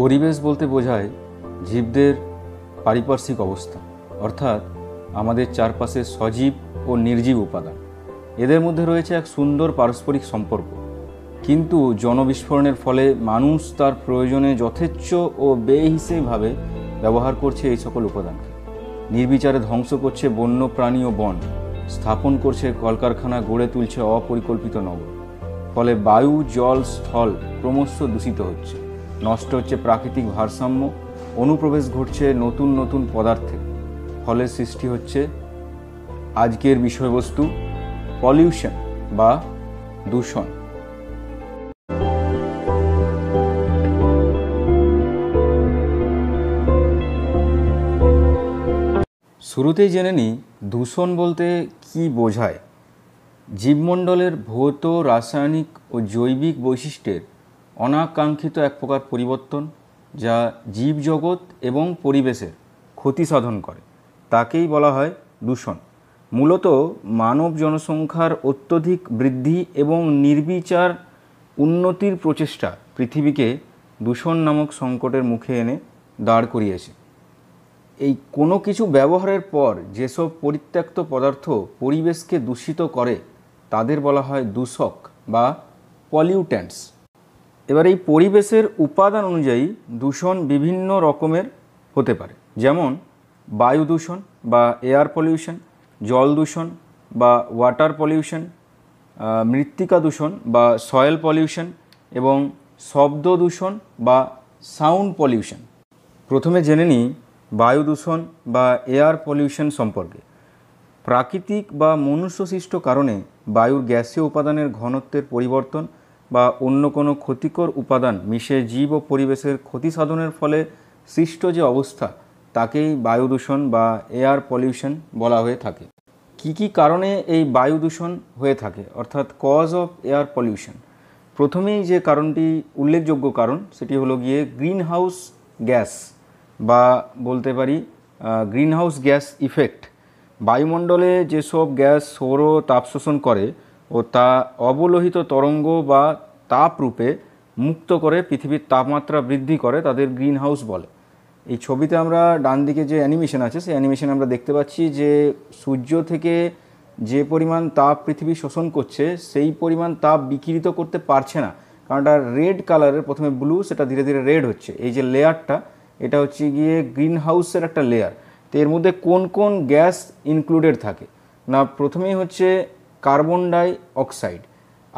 পরিবেশ বলতে বোঝায় জীবদের পারিপার্শ্বিক অবস্থা অর্থাৎ আমাদের চারপাশে সজীব ও নির্জীব উপাদান এদের মধ্যে রয়েছে এক সুন্দর পারস্পরিক সম্পর্ক কিন্তু জনবিস্ফোরণের ফলে মানুষ তার প্রয়োজনে যথেচ্ছ ও বেহিসেভাবে ব্যবহার করছে এই সকল উপাদানকে নির্বিচারে ধ্বংস করছে বন্য প্রাণী ও বন স্থাপন করছে কলকারখানা গড়ে তুলছে অপরিকল্পিত নগর ফলে বায়ু জল স্থল ক্রমশ দূষিত হচ্ছে নষ্ট হচ্ছে প্রাকৃতিক ভারসাম্য অনুপ্রবেশ ঘটছে নতুন নতুন পদার্থে ফলে সৃষ্টি হচ্ছে আজকের বিষয়বস্তু পলিউশন বা দূষণ শুরুতেই জেনে নিই দূষণ বলতে কি বোঝায় জীবমণ্ডলের ভৌত রাসায়নিক ও জৈবিক বৈশিষ্ট্যের অনাকাঙ্ক্ষিত এক প্রকার পরিবর্তন যা জীবজগৎ এবং পরিবেশের ক্ষতি সাধন করে তাকেই বলা হয় দূষণ মূলত মানব জনসংখ্যার অত্যধিক বৃদ্ধি এবং নির্বিচার উন্নতির প্রচেষ্টা পৃথিবীকে দূষণ নামক সংকটের মুখে এনে দাঁড় করিয়েছে এই কোনো কিছু ব্যবহারের পর যেসব পরিত্যক্ত পদার্থ পরিবেশকে দূষিত করে তাদের বলা হয় দূষক বা পলিউট্যান্টস এবার এই পরিবেশের উপাদান অনুযায়ী দূষণ বিভিন্ন রকমের হতে পারে যেমন বায়ু দূষণ বা এয়ার পলিউশন জল দূষণ বা ওয়াটার পলিউশন মৃত্তিকা দূষণ বা সয়েল পলিউশন এবং শব্দ দূষণ বা সাউন্ড পলিউশন প্রথমে জেনে নিই বায়ু দূষণ বা এয়ার পলিউশন সম্পর্কে প্রাকৃতিক বা মনুষ্যসৃষ্ট কারণে বায়ুর গ্যাসীয় উপাদানের ঘনত্বের পরিবর্তন বা অন্য কোনো ক্ষতিকর উপাদান মিশে জীব ও পরিবেশের ক্ষতি সাধনের ফলে সৃষ্ট যে অবস্থা তাকেই বায়ু দূষণ বা এয়ার পলিউশন বলা হয়ে থাকে কি কি কারণে এই বায়ু দূষণ হয়ে থাকে অর্থাৎ কজ অফ এয়ার পলিউশন প্রথমেই যে কারণটি উল্লেখযোগ্য কারণ সেটি হলো গিয়ে গ্রিন হাউস গ্যাস বা বলতে পারি হাউস গ্যাস ইফেক্ট বায়ুমণ্ডলে যেসব গ্যাস সৌর তাপ শোষণ করে ও তা অবলোহিত তরঙ্গ বা তাপরূপে মুক্ত করে পৃথিবীর তাপমাত্রা বৃদ্ধি করে তাদের গ্রিন হাউস বলে এই ছবিতে আমরা ডান দিকে যে অ্যানিমেশন আছে সেই অ্যানিমেশন আমরা দেখতে পাচ্ছি যে সূর্য থেকে যে পরিমাণ তাপ পৃথিবী শোষণ করছে সেই পরিমাণ তাপ বিকিরিত করতে পারছে না কারণ এটা রেড কালারের প্রথমে ব্লু সেটা ধীরে ধীরে রেড হচ্ছে এই যে লেয়ারটা এটা হচ্ছে গিয়ে গ্রিন হাউসের একটা লেয়ার তো এর মধ্যে কোন কোন গ্যাস ইনক্লুডেড থাকে না প্রথমেই হচ্ছে কার্বন ডাই অক্সাইড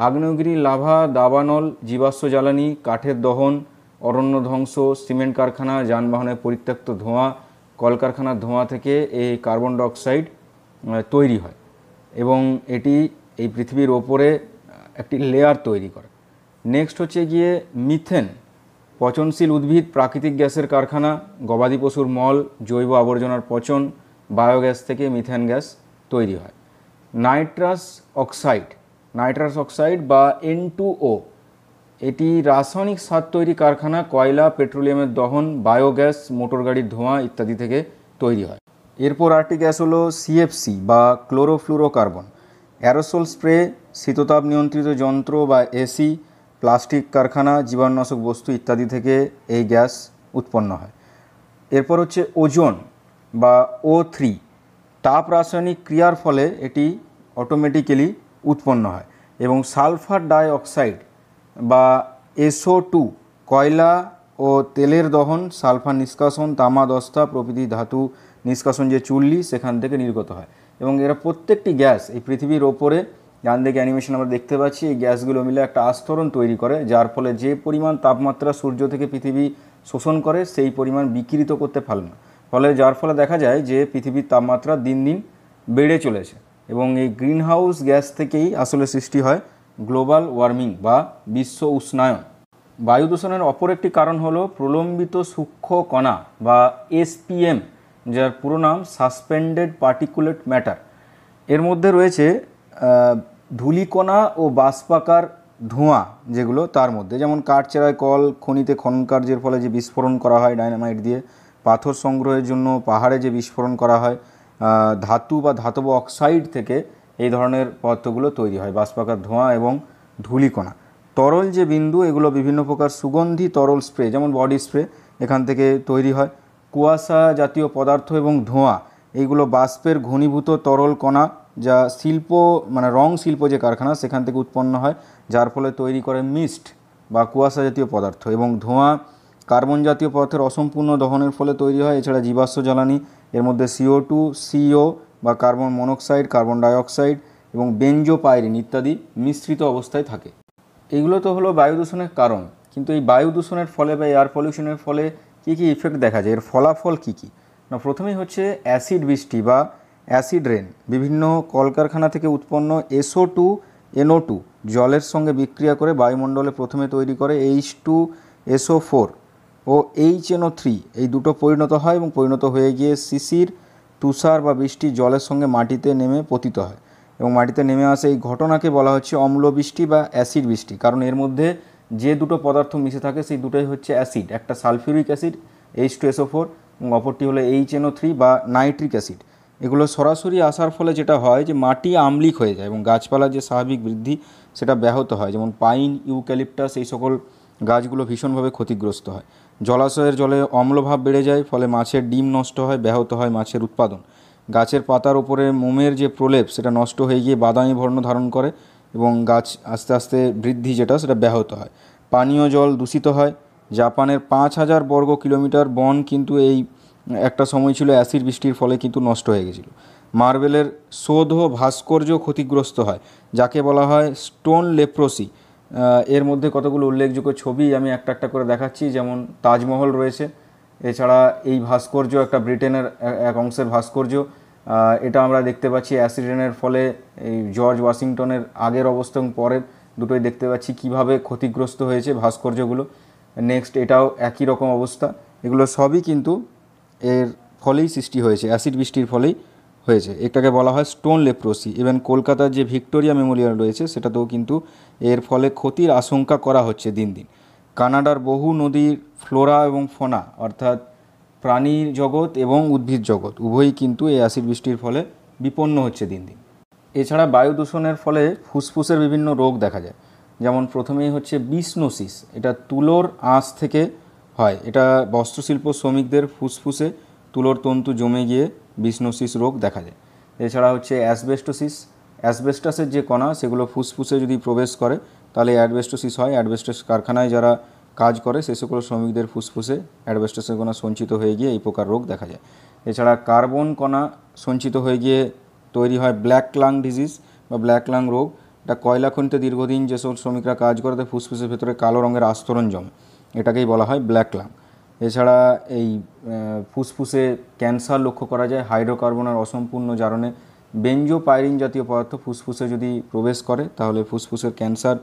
আগ্নেয়গিরি লাভা দাবানল জীবাশ্ম জ্বালানি কাঠের দহন অরণ্য ধ্বংস সিমেন্ট কারখানা যানবাহনের পরিত্যক্ত ধোঁয়া কলকারখানার ধোঁয়া থেকে এই কার্বন ডাইঅক্সাইড তৈরি হয় এবং এটি এই পৃথিবীর ওপরে একটি লেয়ার তৈরি করে নেক্সট হচ্ছে গিয়ে মিথেন পচনশীল উদ্ভিদ প্রাকৃতিক গ্যাসের কারখানা গবাদি পশুর মল জৈব আবর্জনার পচন বায়োগ্যাস থেকে মিথেন গ্যাস তৈরি হয় নাইট্রাস অক্সাইড নাইট্রাস অক্সাইড বা এন এটি রাসায়নিক সার তৈরি কারখানা কয়লা পেট্রোলিয়ামের দহন বায়োগ্যাস মোটর গাড়ির ধোঁয়া ইত্যাদি থেকে তৈরি হয় এরপর আরটি গ্যাস হল সিএফসি বা ক্লোরোফ্লুরোকার্বন অ্যারোসোল স্প্রে শীততাপ নিয়ন্ত্রিত যন্ত্র বা এসি প্লাস্টিক কারখানা জীবাণুনাশক বস্তু ইত্যাদি থেকে এই গ্যাস উৎপন্ন হয় এরপর হচ্ছে ওজন বা ও থ্রি তাপ রাসায়নিক ক্রিয়ার ফলে এটি অটোমেটিক্যালি উৎপন্ন হয় এবং সালফার ডাই অক্সাইড বা এসও টু কয়লা ও তেলের দহন সালফার নিষ্কাশন তামা দস্তা প্রভৃতি ধাতু নিষ্কাশন যে চুল্লি সেখান থেকে নির্গত হয় এবং এরা প্রত্যেকটি গ্যাস এই পৃথিবীর ওপরে ডান দেখে অ্যানিমেশন আমরা দেখতে পাচ্ছি এই গ্যাসগুলো মিলে একটা আস্তরণ তৈরি করে যার ফলে যে পরিমাণ তাপমাত্রা সূর্য থেকে পৃথিবী শোষণ করে সেই পরিমাণ বিকৃত করতে পারে না ফলে যার ফলে দেখা যায় যে পৃথিবীর তাপমাত্রা দিন দিন বেড়ে চলেছে এবং এই গ্রিন হাউস গ্যাস থেকেই আসলে সৃষ্টি হয় গ্লোবাল ওয়ার্মিং বা বিশ্ব উষ্ণায়ন বায়ু দূষণের অপর একটি কারণ হলো প্রলম্বিত সূক্ষ্ম কণা বা এসপিএম যার পুরো নাম সাসপেন্ডেড পার্টিকুলেট ম্যাটার এর মধ্যে রয়েছে ধূলিকণা ও বাষ্পাকার ধোঁয়া যেগুলো তার মধ্যে যেমন কাঠ চেরায় কল খনিতে খনন কার্যের ফলে যে বিস্ফোরণ করা হয় ডায়নামাইট দিয়ে পাথর সংগ্রহের জন্য পাহাড়ে যে বিস্ফোরণ করা হয় ধাতু বা ধাতব অক্সাইড থেকে এই ধরনের পদার্থগুলো তৈরি হয় বাষ্পাকার ধোঁয়া এবং ধূলিকণা তরল যে বিন্দু এগুলো বিভিন্ন প্রকার সুগন্ধি তরল স্প্রে যেমন বডি স্প্রে এখান থেকে তৈরি হয় কুয়াশা জাতীয় পদার্থ এবং ধোঁয়া এইগুলো বাষ্পের ঘনীভূত তরল কণা যা শিল্প মানে রং শিল্প যে কারখানা সেখান থেকে উৎপন্ন হয় যার ফলে তৈরি করে মিস্ট বা কুয়াশা জাতীয় পদার্থ এবং ধোঁয়া কার্বন জাতীয় পদার্থের অসম্পূর্ণ দহনের ফলে তৈরি হয় এছাড়া জীবাশ্ম জ্বালানি এর মধ্যে সিও টু সিও বা কার্বন মনোক্সাইড কার্বন ডাইঅক্সাইড এবং বেঞ্জোপাইরিন ইত্যাদি মিশ্রিত অবস্থায় থাকে এগুলো তো হলো বায়ু দূষণের কারণ কিন্তু এই বায়ু দূষণের ফলে বা এয়ার পলিউশনের ফলে কী কী ইফেক্ট দেখা যায় এর ফলাফল কী কী না প্রথমেই হচ্ছে অ্যাসিড বৃষ্টি বা অ্যাসিড রেন বিভিন্ন কলকারখানা থেকে উৎপন্ন এসও টু এনও টু জলের সঙ্গে বিক্রিয়া করে বায়ুমণ্ডলে প্রথমে তৈরি করে এইচ টু এসও ফোর ও এইচএনও থ্রি এই দুটো পরিণত হয় এবং পরিণত হয়ে গিয়ে শিশির তুষার বা বৃষ্টি জলের সঙ্গে মাটিতে নেমে পতিত হয় এবং মাটিতে নেমে আসা এই ঘটনাকে বলা হচ্ছে অম্ল বৃষ্টি বা অ্যাসিড বৃষ্টি কারণ এর মধ্যে যে দুটো পদার্থ মিশে থাকে সেই দুটোই হচ্ছে অ্যাসিড একটা sulphuric acid H two SO four এবং অপরটি হলো এইচ ও থ্রি বা নাইট্রিক অ্যাসিড এগুলো সরাসরি আসার ফলে যেটা হয় যে মাটি আম্লিক হয়ে যায় এবং গাছপালার যে স্বাভাবিক বৃদ্ধি সেটা ব্যাহত হয় যেমন পাইন ইউক্যালিপটাস এই সকল গাছগুলো ভীষণভাবে ক্ষতিগ্রস্ত হয় জলাশয়ের জলে অম্লভাব বেড়ে যায় ফলে মাছের ডিম নষ্ট হয় ব্যাহত হয় মাছের উৎপাদন গাছের পাতার ওপরে মোমের যে প্রলেপ সেটা নষ্ট হয়ে গিয়ে বাদামি বর্ণ ধারণ করে এবং গাছ আস্তে আস্তে বৃদ্ধি যেটা সেটা ব্যাহত হয় পানীয় জল দূষিত হয় জাপানের পাঁচ হাজার বর্গ কিলোমিটার বন কিন্তু এই একটা সময় ছিল অ্যাসিড বৃষ্টির ফলে কিন্তু নষ্ট হয়ে গেছিলো মার্বেলের শোধ ও ভাস্কর্য ক্ষতিগ্রস্ত হয় যাকে বলা হয় স্টোন লেপ্রোসি এর মধ্যে কতগুলো উল্লেখযোগ্য ছবি আমি একটা একটা করে দেখাচ্ছি যেমন তাজমহল রয়েছে এছাড়া এই ভাস্কর্য একটা ব্রিটেনের এক অংশের ভাস্কর্য এটা আমরা দেখতে পাচ্ছি অ্যাসিডেন্টের ফলে এই জর্জ ওয়াশিংটনের আগের অবস্থা এবং পরের দুটোই দেখতে পাচ্ছি কিভাবে ক্ষতিগ্রস্ত হয়েছে ভাস্কর্যগুলো নেক্সট এটাও একই রকম অবস্থা এগুলো সবই কিন্তু এর ফলেই সৃষ্টি হয়েছে অ্যাসিড বৃষ্টির ফলেই হয়েছে এটাকে বলা হয় স্টোন লেপ্রোসি ইভেন কলকাতার যে ভিক্টোরিয়া মেমোরিয়াল রয়েছে সেটাতেও কিন্তু এর ফলে ক্ষতির আশঙ্কা করা হচ্ছে দিন দিন কানাডার বহু নদীর ফ্লোরা এবং ফোনা অর্থাৎ প্রাণী জগৎ এবং উদ্ভিদ জগৎ উভয়ই কিন্তু এই অ্যাসিড বৃষ্টির ফলে বিপন্ন হচ্ছে দিন দিন এছাড়া বায়ু দূষণের ফলে ফুসফুসের বিভিন্ন রোগ দেখা যায় যেমন প্রথমেই হচ্ছে বিষ্ণোসিস এটা তুলোর আঁশ থেকে হয় এটা বস্ত্রশিল্প শ্রমিকদের ফুসফুসে তুলোর তন্তু জমে গিয়ে বিষ্ণোসিস রোগ দেখা যায় এছাড়া হচ্ছে অ্যাসবেস্টোসিস অ্যাসবেস্টাসের যে কণা সেগুলো ফুসফুসে যদি প্রবেশ করে তাহলে অ্যাডবেস্টোসিস হয় অ্যাডবেস্টাস কারখানায় যারা কাজ করে সে সকল শ্রমিকদের ফুসফুসে অ্যাডবেস্টাসের কণা সঞ্চিত হয়ে গিয়ে এই প্রকার রোগ দেখা যায় এছাড়া কার্বন কণা সঞ্চিত হয়ে গিয়ে তৈরি হয় ব্ল্যাক লাং ডিজিজ বা ব্ল্যাক লাং রোগ এটা কয়লা খনিতে দীর্ঘদিন যেসব শ্রমিকরা কাজ করে তাদের ফুসফুসের ভেতরে কালো রঙের আস্তরণ জমে এটাকেই বলা হয় ব্ল্যাক লাং এছাড়া এই ফুসফুসে ক্যান্সার লক্ষ্য করা যায় হাইড্রোকার্বনের অসম্পূর্ণ জারণে বেঞ্জোপাইরিন জাতীয় পদার্থ ফুসফুসে যদি প্রবেশ করে তাহলে ফুসফুসের ক্যান্সার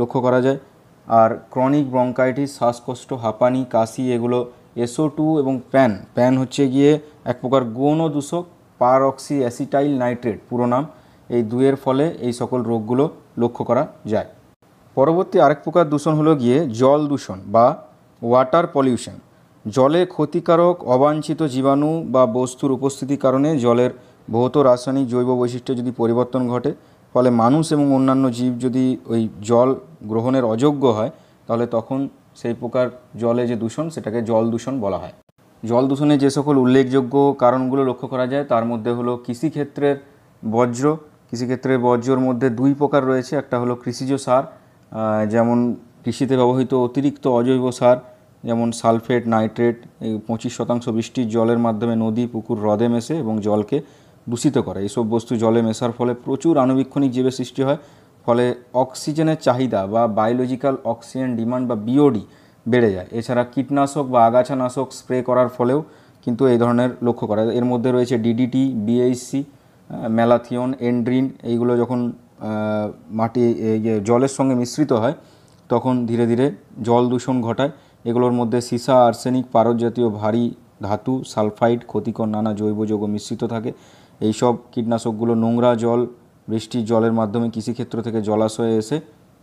লক্ষ্য করা যায় আর ক্রনিক ব্রঙ্কাইটিস শ্বাসকষ্ট হাঁপানি কাশি এগুলো এসও টু এবং প্যান প্যান হচ্ছে গিয়ে এক প্রকার গৌণ দূষক পারঅক্সি অ্যাসিটাইল নাইট্রেট পুরো নাম এই দুয়ের ফলে এই সকল রোগগুলো লক্ষ্য করা যায় পরবর্তী আরেক প্রকার দূষণ হলো গিয়ে জল দূষণ বা ওয়াটার পলিউশন জলে ক্ষতিকারক অবাঞ্ছিত জীবাণু বা বস্তুর উপস্থিতির কারণে জলের ভৌত রাসায়নিক জৈব বৈশিষ্ট্য যদি পরিবর্তন ঘটে ফলে মানুষ এবং অন্যান্য জীব যদি ওই জল গ্রহণের অযোগ্য হয় তাহলে তখন সেই প্রকার জলে যে দূষণ সেটাকে জল দূষণ বলা হয় জল দূষণে যে সকল উল্লেখযোগ্য কারণগুলো লক্ষ্য করা যায় তার মধ্যে হলো কৃষিক্ষেত্রের বজ্র কৃষিক্ষেত্রে বজ্রর মধ্যে দুই প্রকার রয়েছে একটা হলো কৃষিজ সার যেমন কৃষিতে ব্যবহৃত অতিরিক্ত অজৈব সার যেমন সালফেট নাইট্রেট পঁচিশ শতাংশ বৃষ্টির জলের মাধ্যমে নদী পুকুর হ্রদে মেশে এবং জলকে দূষিত করে এইসব বস্তু জলে মেশার ফলে প্রচুর আণুবীক্ষণিক জীবের সৃষ্টি হয় ফলে অক্সিজেনের চাহিদা বা বায়োলজিক্যাল অক্সিজেন ডিমান্ড বা বিওডি বেড়ে যায় এছাড়া কীটনাশক বা আগাছানাশক স্প্রে করার ফলেও কিন্তু এই ধরনের লক্ষ্য করা এর মধ্যে রয়েছে ডিডিটি বিএইচসি ম্যালাথিয়ন এন্ড্রিন এইগুলো যখন মাটি জলের সঙ্গে মিশ্রিত হয় তখন ধীরে ধীরে জল দূষণ ঘটায় এগুলোর মধ্যে সীসা আর্সেনিক পারদ জাতীয় ভারী ধাতু সালফাইড ক্ষতিকর নানা জৈব যৌগ মিশ্রিত থাকে এইসব কীটনাশকগুলো নোংরা জল বৃষ্টির জলের মাধ্যমে কৃষিক্ষেত্র থেকে জলাশয়ে এসে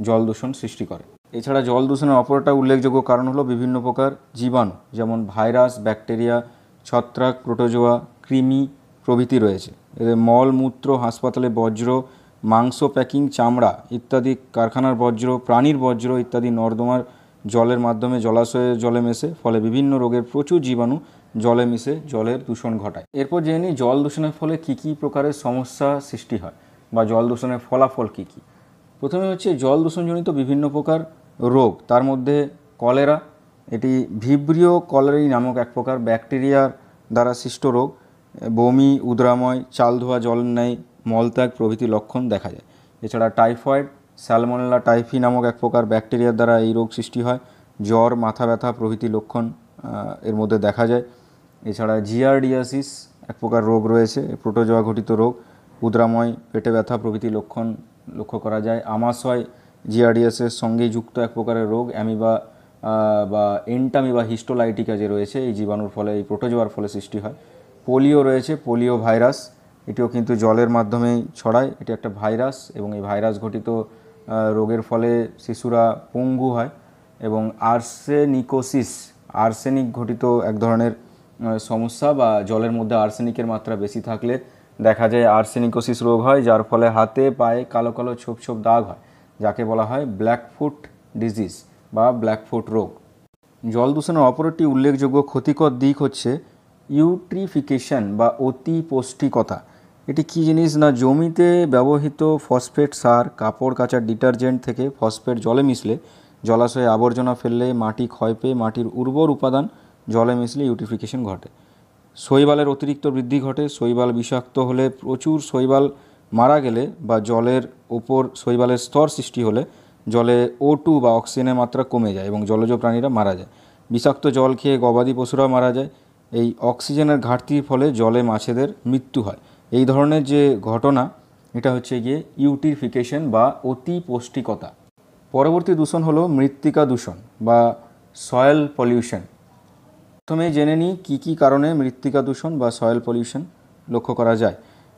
জল দূষণ সৃষ্টি করে এছাড়া জল দূষণের অপরটা উল্লেখযোগ্য কারণ হলো বিভিন্ন প্রকার জীবাণু যেমন ভাইরাস ব্যাকটেরিয়া ছত্রাক প্রোটোজোয়া কৃমি প্রভৃতি রয়েছে এদের মল মূত্র হাসপাতালে বজ্র মাংস প্যাকিং চামড়া ইত্যাদি কারখানার বজ্র প্রাণীর বজ্র ইত্যাদি নর্দমার জলের মাধ্যমে জলাশয়ে জলে মেশে ফলে বিভিন্ন রোগের প্রচুর জীবাণু জলে মিশে জলের দূষণ ঘটায় এরপর জেনে নিই জল দূষণের ফলে কী কী প্রকারের সমস্যা সৃষ্টি হয় বা জল দূষণের ফলাফল কী কী প্রথমে হচ্ছে জল দূষণজনিত বিভিন্ন প্রকার রোগ তার মধ্যে কলেরা এটি ভিব্রিও কলেরি নামক এক প্রকার ব্যাকটেরিয়ার দ্বারা সৃষ্ট রোগ বমি উদ্রাময় চাল ধোয়া জল নেয় মলত্যাগ প্রভৃতি লক্ষণ দেখা যায় এছাড়া টাইফয়েড স্যালমোনেলা টাইফি নামক এক প্রকার ব্যাকটেরিয়ার দ্বারা এই রোগ সৃষ্টি হয় জ্বর মাথা ব্যথা প্রভৃতি লক্ষণ এর মধ্যে দেখা যায় এছাড়া জিয়ারডিয়াসিস এক প্রকার রোগ রয়েছে প্রোটোজোয়া ঘটিত রোগ উদ্রাময় পেটে ব্যথা প্রভৃতি লক্ষণ লক্ষ্য করা যায় আমাশয় জিআরডিয়াসের সঙ্গে যুক্ত এক প্রকারের রোগ অ্যামিবা বা এন্টামিবা হিস্টোলাইটিকা যে রয়েছে এই জীবাণুর ফলে এই প্রোটোজোয়ার ফলে সৃষ্টি হয় পোলিও রয়েছে পোলিও ভাইরাস এটিও কিন্তু জলের মাধ্যমেই ছড়ায় এটি একটা ভাইরাস এবং এই ভাইরাস ঘটিত রোগের ফলে শিশুরা পঙ্গু হয় এবং আর্সেনিকোসিস আর্সেনিক ঘটিত এক ধরনের সমস্যা বা জলের মধ্যে আর্সেনিকের মাত্রা বেশি থাকলে দেখা যায় আর্সেনিকোসিস রোগ হয় যার ফলে হাতে পায়ে কালো কালো ছোপ ছোপ দাগ হয় যাকে বলা হয় ব্ল্যাকফুট ডিজিজ বা ব্ল্যাকফুট রোগ জল দূষণের অপর একটি উল্লেখযোগ্য ক্ষতিকর দিক হচ্ছে ইউট্রিফিকেশন বা অতি পৌষ্টিকতা এটি কি জিনিস না জমিতে ব্যবহৃত ফসফেট সার কাপড় কাচার ডিটারজেন্ট থেকে ফসফেট জলে মিশলে জলাশয়ে আবর্জনা ফেললে মাটি ক্ষয় পেয়ে মাটির উর্বর উপাদান জলে মিশলে ইউটিফিকেশন ঘটে শৈবালের অতিরিক্ত বৃদ্ধি ঘটে শৈবাল বিষাক্ত হলে প্রচুর শৈবাল মারা গেলে বা জলের ওপর শৈবালের স্তর সৃষ্টি হলে জলে ও টু বা অক্সিজেনের মাত্রা কমে যায় এবং জলজ প্রাণীরা মারা যায় বিষাক্ত জল খেয়ে গবাদি পশুরা মারা যায় এই অক্সিজেনের ঘাটতির ফলে জলে মাছেদের মৃত্যু হয় এই ধরনের যে ঘটনা এটা হচ্ছে গিয়ে ইউটিফিকেশন বা অতি পৌষ্টিকতা পরবর্তী দূষণ হলো মৃত্তিকা দূষণ বা সয়েল পলিউশন প্রথমে জেনে নিই কী কী কারণে মৃত্তিকা দূষণ বা সয়েল পলিউশন লক্ষ্য করা যায়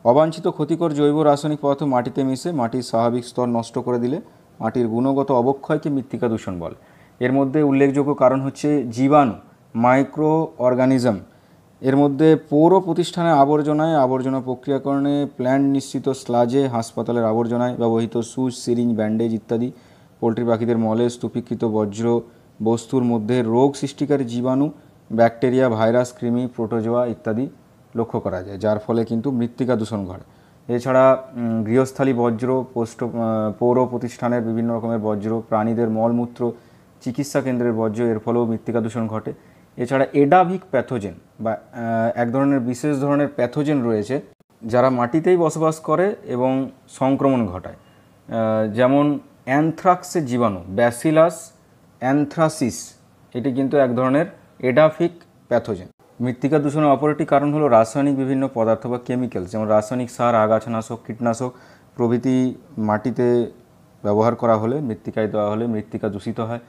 অবাঞ্ছিত ক্ষতিকর জৈব রাসায়নিক পদার্থ মাটিতে মিশে মাটির স্বাভাবিক স্তর নষ্ট করে দিলে মাটির গুণগত অবক্ষয়কে মৃত্তিকা দূষণ বলে এর মধ্যে উল্লেখযোগ্য কারণ হচ্ছে জীবাণু মাইক্রো অর্গানিজম এর মধ্যে পৌর প্রতিষ্ঠানের আবর্জনায় আবর্জনা প্রক্রিয়াকরণে প্ল্যান্ট নিশ্চিত স্লাজে হাসপাতালের আবর্জনায় ব্যবহৃত সুচ সিরিঞ্জ ব্যান্ডেজ ইত্যাদি পোলট্রি পাখিদের মলে স্তূপীকৃত বজ্র বস্তুর মধ্যে রোগ সৃষ্টিকারী জীবাণু ব্যাকটেরিয়া ভাইরাস কৃমি প্রোটোজোয়া ইত্যাদি লক্ষ্য করা যায় যার ফলে কিন্তু মৃত্তিকা দূষণ ঘটে এছাড়া গৃহস্থালী বজ্র পোস্ট পৌর প্রতিষ্ঠানের বিভিন্ন রকমের বজ্র প্রাণীদের মলমূত্র চিকিৎসা কেন্দ্রের বজ্র এর ফলেও মৃত্তিকা দূষণ ঘটে এছাড়া এডাভিক প্যাথোজেন বা এক ধরনের বিশেষ ধরনের প্যাথোজেন রয়েছে যারা মাটিতেই বসবাস করে এবং সংক্রমণ ঘটায় যেমন অ্যানথ্রাক্সের জীবাণু ব্যাসিলাস অ্যানথ্রাসিস এটি কিন্তু এক ধরনের এডাফিক প্যাথোজেন মৃত্তিকা দূষণের অপর একটি কারণ হলো রাসায়নিক বিভিন্ন পদার্থ বা কেমিক্যালস যেমন রাসায়নিক সার আগাছানাশক কীটনাশক প্রভৃতি মাটিতে ব্যবহার করা হলে মৃত্তিকায় দেওয়া হলে মৃত্তিকা দূষিত হয়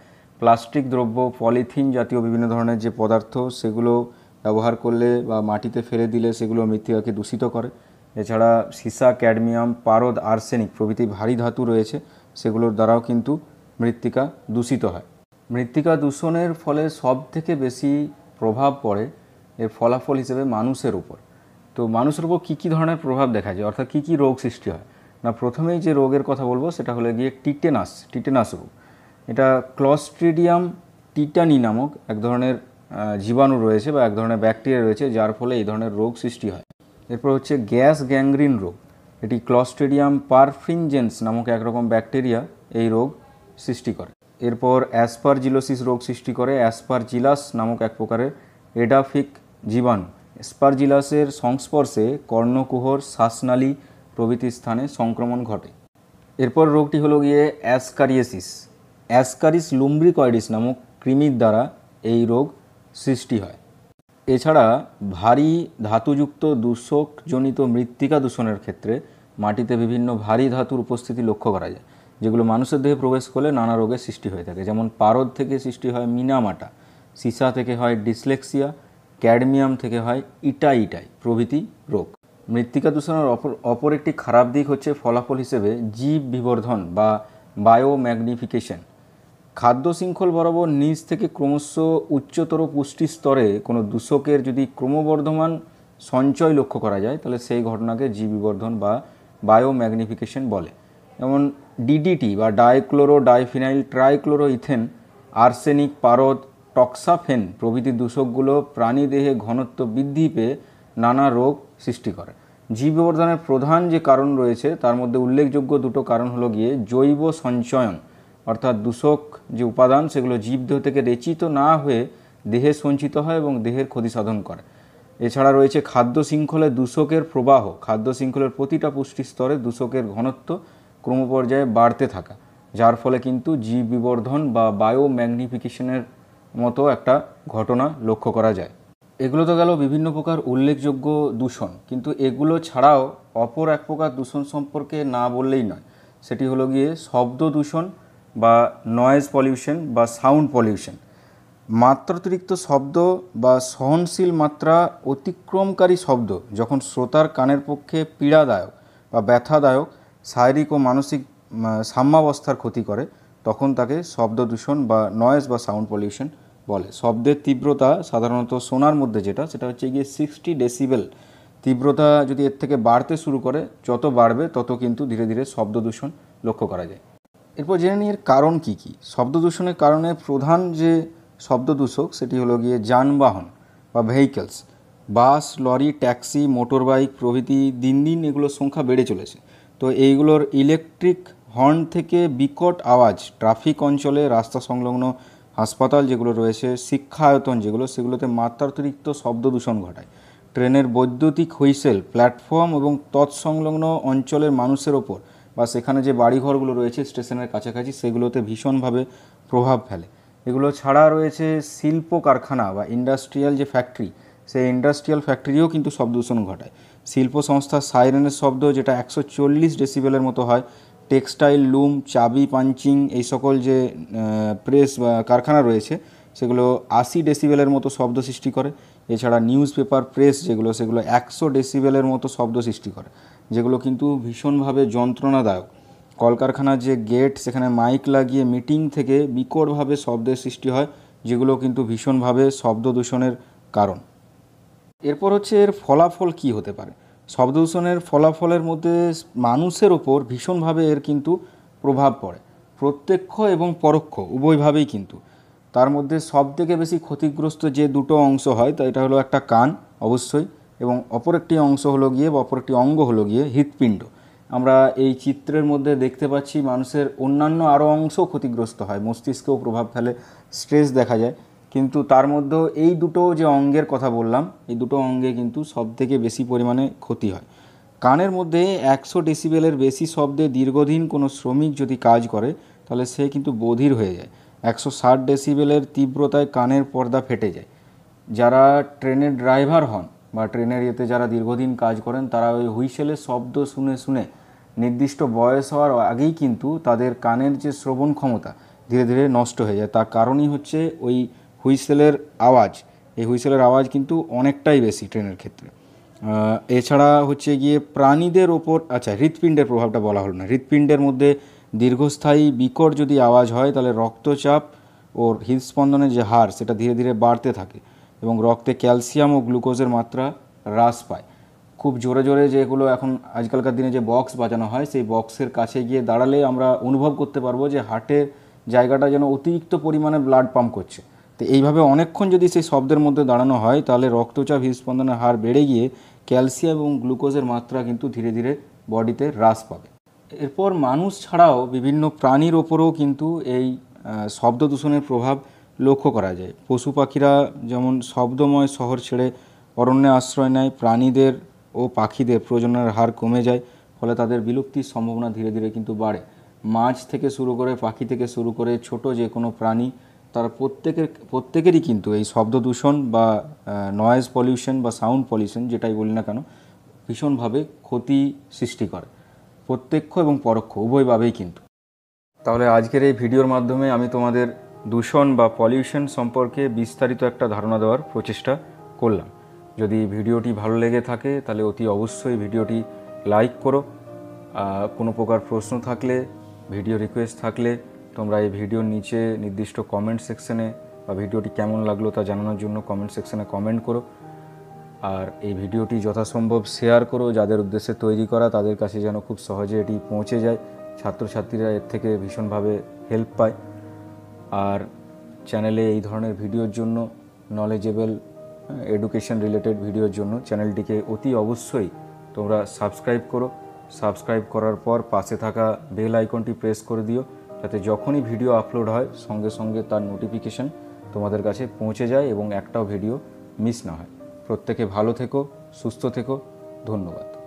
প্লাস্টিক দ্রব্য পলিথিন জাতীয় বিভিন্ন ধরনের যে পদার্থ সেগুলো ব্যবহার করলে বা মাটিতে ফেলে দিলে সেগুলো মৃত্তিকাকে দূষিত করে এছাড়া সিসা ক্যাডমিয়াম পারদ আর্সেনিক প্রভৃতি ভারী ধাতু রয়েছে সেগুলোর দ্বারাও কিন্তু মৃত্তিকা দূষিত হয় মৃত্তিকা দূষণের ফলে সব থেকে বেশি প্রভাব পড়ে এর ফলাফল হিসেবে মানুষের উপর তো মানুষের উপর কী কী ধরনের প্রভাব দেখা যায় অর্থাৎ কী কী রোগ সৃষ্টি হয় না প্রথমেই যে রোগের কথা বলবো সেটা হলো গিয়ে টিটেনাস টিটেনাস রোগ এটা ক্লস্ট্রিডিয়াম টিটানি নামক এক ধরনের জীবাণু রয়েছে বা এক ধরনের ব্যাকটেরিয়া রয়েছে যার ফলে এই ধরনের রোগ সৃষ্টি হয় এরপর হচ্ছে গ্যাস গ্যাংগ্রিন রোগ এটি ক্লস্ট্রিডিয়াম পারফ্রিনজেন্স নামক একরকম ব্যাকটেরিয়া এই রোগ সৃষ্টি করে এরপর অ্যাসপারজিলোসিস রোগ সৃষ্টি করে অ্যাসপারজিলাস নামক এক প্রকারের এডাফিক জীবাণু স্পারজিলাসের সংস্পর্শে কর্ণকুহর শ্বাসনালী প্রভৃতি স্থানে সংক্রমণ ঘটে এরপর রোগটি হলো গিয়ে অ্যাসকারিয়েসিস অ্যাসকারিস লুম্ব্রিকয়েডিস নামক কৃমির দ্বারা এই রোগ সৃষ্টি হয় এছাড়া ভারী ধাতুযুক্ত দূষকজনিত মৃত্তিকা দূষণের ক্ষেত্রে মাটিতে বিভিন্ন ভারী ধাতুর উপস্থিতি লক্ষ্য করা যায় যেগুলো মানুষের দেহে প্রবেশ করলে নানা রোগের সৃষ্টি হয়ে থাকে যেমন পারদ থেকে সৃষ্টি হয় মিনামাটা সিসা থেকে হয় ডিসলেক্সিয়া ক্যাডমিয়াম থেকে হয় ইটা ইটাই প্রভৃতি রোগ মৃত্তিকা দূষণের অপর অপর একটি খারাপ দিক হচ্ছে ফলাফল হিসেবে জীব বিবর্ধন বা বায়োম্যাগনিফিকেশন খাদ্য শৃঙ্খল বরাবর নিচ থেকে ক্রমশ উচ্চতর পুষ্টি স্তরে কোনো দূষকের যদি ক্রমবর্ধমান সঞ্চয় লক্ষ্য করা যায় তাহলে সেই ঘটনাকে জীববর্ধন বা বায়োম্যাগনিফিকেশন বলে যেমন ডিডিটি বা dichloro diphenyl trichloro ethane arsenic পারদ টক্সাফেন প্রভৃতি দূষকগুলো প্রাণীদেহে ঘনত্ব বৃদ্ধি পেয়ে নানা রোগ সৃষ্টি করে জীববর্ধনের প্রধান যে কারণ রয়েছে তার মধ্যে উল্লেখযোগ্য দুটো কারণ হলো গিয়ে জৈব সঞ্চয়ন অর্থাৎ দূষক যে উপাদান সেগুলো জীবদেহ থেকে রেচিত না হয়ে দেহে সঞ্চিত হয় এবং দেহের ক্ষতি সাধন করে এছাড়া রয়েছে খাদ্য শৃঙ্খলে দূষকের প্রবাহ খাদ্য শৃঙ্খলের প্রতিটা পুষ্টি স্তরে দূষকের ঘনত্ব ক্রমপর্যায়ে বাড়তে থাকা যার ফলে কিন্তু জীব বিবর্ধন বা বায়ো ম্যাগনিফিকেশনের মতো একটা ঘটনা লক্ষ্য করা যায় এগুলো তো গেল বিভিন্ন প্রকার উল্লেখযোগ্য দূষণ কিন্তু এগুলো ছাড়াও অপর এক প্রকার দূষণ সম্পর্কে না বললেই নয় সেটি হলো গিয়ে শব্দ দূষণ বা নয়েজ পলিউশন বা সাউন্ড পলিউশন মাত্রাতিরিক্ত শব্দ বা সহনশীল মাত্রা অতিক্রমকারী শব্দ যখন শ্রোতার কানের পক্ষে পীড়াদায়ক বা ব্যথাদায়ক শারীরিক ও মানসিক সাম্যাবস্থার ক্ষতি করে তখন তাকে শব্দ দূষণ বা নয়েজ বা সাউন্ড পলিউশন বলে শব্দের তীব্রতা সাধারণত সোনার মধ্যে যেটা সেটা হচ্ছে গিয়ে সিক্সটি ডেসিবেল তীব্রতা যদি এর থেকে বাড়তে শুরু করে যত বাড়বে তত কিন্তু ধীরে ধীরে শব্দ দূষণ লক্ষ্য করা যায় এরপর জেনে নিই এর কারণ কি কি শব্দ দূষণের কারণে প্রধান যে শব্দ দূষক সেটি হলো গিয়ে যানবাহন বা vehicles bus lorry taxi motor bike প্রভৃতি দিন দিন এগুলোর সংখ্যা বেড়ে চলেছে তো এইগুলোর ইলেকট্রিক হর্ন থেকে বিকট আওয়াজ ট্রাফিক অঞ্চলে রাস্তা সংলগ্ন হাসপাতাল যেগুলো রয়েছে শিক্ষায়তন যেগুলো সেগুলোতে মাত্রাতিরিক্ত শব্দ দূষণ ঘটায় ট্রেনের বৈদ্যুতিক হুইসেল প্ল্যাটফর্ম এবং তৎসংলগ্ন অঞ্চলের মানুষের ওপর বা সেখানে যে বাড়িঘরগুলো রয়েছে স্টেশনের কাছাকাছি সেগুলোতে ভীষণভাবে প্রভাব ফেলে এগুলো ছাড়া রয়েছে শিল্প কারখানা বা ইন্ডাস্ট্রিয়াল যে ফ্যাক্টরি সেই ইন্ডাস্ট্রিয়াল ফ্যাক্টরিও কিন্তু শব্দদূষণ ঘটায় শিল্প সংস্থার সাইরেনের শব্দ যেটা একশো চল্লিশ ডেসিবেলের মতো হয় টেক্সটাইল লুম চাবি পাঞ্চিং এই সকল যে প্রেস বা কারখানা রয়েছে সেগুলো আশি ডেসিবেলের মতো শব্দ সৃষ্টি করে এছাড়া নিউজ পেপার প্রেস যেগুলো সেগুলো একশো ডেসিবেলের মতো শব্দ সৃষ্টি করে যেগুলো কিন্তু ভীষণভাবে যন্ত্রণাদায়ক কলকারখানার যে গেট সেখানে মাইক লাগিয়ে মিটিং থেকে বিকটভাবে শব্দের সৃষ্টি হয় যেগুলো কিন্তু ভীষণভাবে শব্দ দূষণের কারণ এরপর হচ্ছে এর ফলাফল কি হতে পারে শব্দ দূষণের ফলাফলের মধ্যে মানুষের ওপর ভীষণভাবে এর কিন্তু প্রভাব পড়ে প্রত্যক্ষ এবং পরোক্ষ উভয়ভাবেই কিন্তু তার মধ্যে সবথেকে বেশি ক্ষতিগ্রস্ত যে দুটো অংশ হয় তা এটা হলো একটা কান অবশ্যই এবং অপর একটি অংশ হলো গিয়ে বা অপর একটি অঙ্গ হলো গিয়ে হৃৎপিণ্ড আমরা এই চিত্রের মধ্যে দেখতে পাচ্ছি মানুষের অন্যান্য আরও অংশও ক্ষতিগ্রস্ত হয় মস্তিষ্কেও প্রভাব ফেলে স্ট্রেস দেখা যায় কিন্তু তার মধ্যেও এই দুটো যে অঙ্গের কথা বললাম এই দুটো অঙ্গে কিন্তু সবথেকে বেশি পরিমাণে ক্ষতি হয় কানের মধ্যে একশো ডেসিবেলের বেশি শব্দে দীর্ঘদিন কোনো শ্রমিক যদি কাজ করে তাহলে সে কিন্তু বধির হয়ে যায় একশো ষাট ডেসিবেলের তীব্রতায় কানের পর্দা ফেটে যায় যারা ট্রেনের ড্রাইভার হন বা ট্রেনের ইয়েতে যারা দীর্ঘদিন কাজ করেন তারা ওই হুইসেলের শব্দ শুনে শুনে নির্দিষ্ট বয়স হওয়ার আগেই কিন্তু তাদের কানের যে শ্রবণ ক্ষমতা ধীরে ধীরে নষ্ট হয়ে যায় তার কারণই হচ্ছে ওই হুইসেলের আওয়াজ এই হুইসেলের আওয়াজ কিন্তু অনেকটাই বেশি ট্রেনের ক্ষেত্রে এছাড়া হচ্ছে গিয়ে প্রাণীদের ওপর আচ্ছা হৃৎপিণ্ডের প্রভাবটা বলা হলো না হৃৎপিণ্ডের মধ্যে দীর্ঘস্থায়ী বিকট যদি আওয়াজ হয় তাহলে রক্তচাপ ও হৃদস্পন্দনের যে হার সেটা ধীরে ধীরে বাড়তে থাকে এবং রক্তে ক্যালসিয়াম ও গ্লুকোজের মাত্রা হ্রাস পায় খুব জোরে জোরে যেগুলো এখন আজকালকার দিনে যে বক্স বাজানো হয় সেই বক্সের কাছে গিয়ে দাঁড়ালে আমরা অনুভব করতে পারবো যে হার্টের জায়গাটা যেন অতিরিক্ত পরিমাণে ব্লাড পাম্প করছে তো এইভাবে অনেকক্ষণ যদি সেই শব্দের মধ্যে দাঁড়ানো হয় তাহলে রক্তচাপ হৃদস্পন্দনের হার বেড়ে গিয়ে ক্যালসিয়াম এবং গ্লুকোজের মাত্রা কিন্তু ধীরে ধীরে বডিতে হ্রাস পাবে এরপর মানুষ ছাড়াও বিভিন্ন প্রাণীর ওপরেও কিন্তু এই শব্দ দূষণের প্রভাব লক্ষ্য করা যায় পশু পাখিরা যেমন শব্দময় শহর ছেড়ে অরণ্যে আশ্রয় নেয় প্রাণীদের ও পাখিদের প্রজননের হার কমে যায় ফলে তাদের বিলুপ্তির সম্ভাবনা ধীরে ধীরে কিন্তু বাড়ে মাছ থেকে শুরু করে পাখি থেকে শুরু করে ছোট যে কোনো প্রাণী তার প্রত্যেকের প্রত্যেকেরই কিন্তু এই শব্দ দূষণ বা নয়েজ পলিউশন বা সাউন্ড পলিউশন যেটাই বলি না কেন ভীষণভাবে ক্ষতি সৃষ্টি করে প্রত্যক্ষ এবং পরোক্ষ উভয়ভাবেই কিন্তু তাহলে আজকের এই ভিডিওর মাধ্যমে আমি তোমাদের দূষণ বা পলিউশন সম্পর্কে বিস্তারিত একটা ধারণা দেওয়ার প্রচেষ্টা করলাম যদি ভিডিওটি ভালো লেগে থাকে তাহলে অতি অবশ্যই ভিডিওটি লাইক করো কোনো প্রকার প্রশ্ন থাকলে ভিডিও রিকোয়েস্ট থাকলে তোমরা এই ভিডিওর নিচে নির্দিষ্ট কমেন্ট সেকশনে বা ভিডিওটি কেমন লাগলো তা জানানোর জন্য কমেন্ট সেকশনে কমেন্ট করো আর এই ভিডিওটি যথাসম্ভব শেয়ার করো যাদের উদ্দেশ্যে তৈরি করা তাদের কাছে যেন খুব সহজে এটি পৌঁছে যায় ছাত্রছাত্রীরা এর থেকে ভীষণভাবে হেল্প পায় আর চ্যানেলে এই ধরনের ভিডিওর জন্য নলেজেবল এডুকেশন রিলেটেড ভিডিওর জন্য চ্যানেলটিকে অতি অবশ্যই তোমরা সাবস্ক্রাইব করো সাবস্ক্রাইব করার পর পাশে থাকা বেল আইকনটি প্রেস করে দিও যাতে যখনই ভিডিও আপলোড হয় সঙ্গে সঙ্গে তার নোটিফিকেশান তোমাদের কাছে পৌঁছে যায় এবং একটাও ভিডিও মিস না হয় প্রত্যেকে ভালো থেকো সুস্থ থেকো ধন্যবাদ